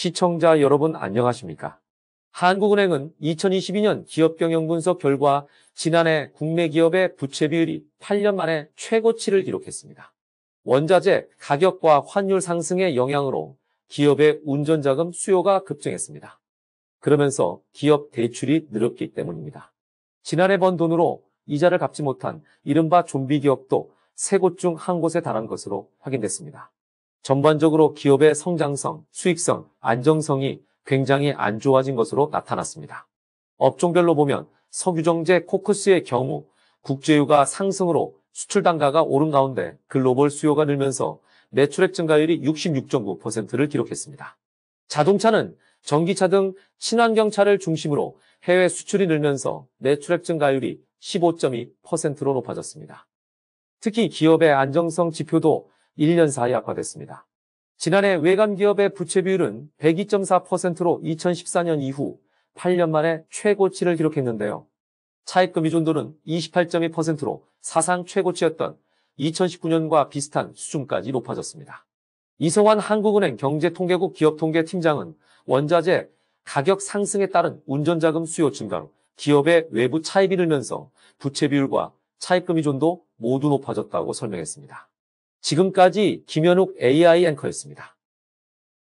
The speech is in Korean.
시청자 여러분 안녕하십니까? 한국은행은 2022년 기업경영분석 결과 지난해 국내 기업의 부채 비율이 8년 만에 최고치를 기록했습니다. 원자재 가격과 환율 상승의 영향으로 기업의 운전자금 수요가 급증했습니다. 그러면서 기업 대출이 늘었기 때문입니다. 지난해 번 돈으로 이자를 갚지 못한 이른바 좀비 기업도 세 곳 중 한 곳에 달한 것으로 확인됐습니다. 전반적으로 기업의 성장성, 수익성, 안정성이 굉장히 안 좋아진 것으로 나타났습니다. 업종별로 보면 석유정제 코크스의 경우 국제유가 상승으로 수출 단가가 오른 가운데 글로벌 수요가 늘면서 매출액 증가율이 66.9%를 기록했습니다. 자동차는 전기차 등 친환경차를 중심으로 해외 수출이 늘면서 매출액 증가율이 15.2%로 높아졌습니다. 특히 기업의 안정성 지표도 1년 사이 악화됐습니다. 지난해 외관 기업의 부채 비율은 102.4%로 2014년 이후 8년 만에 최고치를 기록했는데요. 차입금 의존도는 28.2%로 사상 최고치였던 2019년과 비슷한 수준까지 높아졌습니다. 이성환 한국은행 경제통계국 기업통계팀장은 원자재 가격 상승에 따른 운전자금 수요 증가로 기업의 외부 차입이 늘면서 부채 비율과 차입금 의존도 모두 높아졌다고 설명했습니다. 지금까지 김현욱 AI 앵커였습니다.